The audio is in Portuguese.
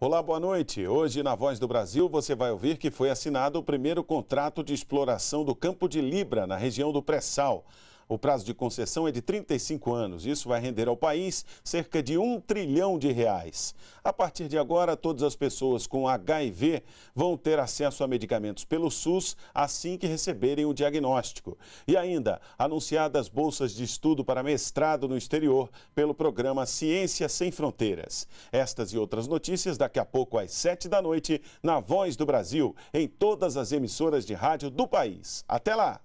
Olá, boa noite. Hoje, na Voz do Brasil, você vai ouvir que foi assinado o primeiro contrato de exploração do campo de Libra, na região do pré-sal. O prazo de concessão é de 35 anos. Isso vai render ao país cerca de um trilhão de reais. A partir de agora, todas as pessoas com HIV vão ter acesso a medicamentos pelo SUS assim que receberem o diagnóstico. E ainda, anunciadas bolsas de estudo para mestrado no exterior pelo programa Ciência Sem Fronteiras. Estas e outras notícias daqui a pouco às 7 da noite na Voz do Brasil, em todas as emissoras de rádio do país. Até lá!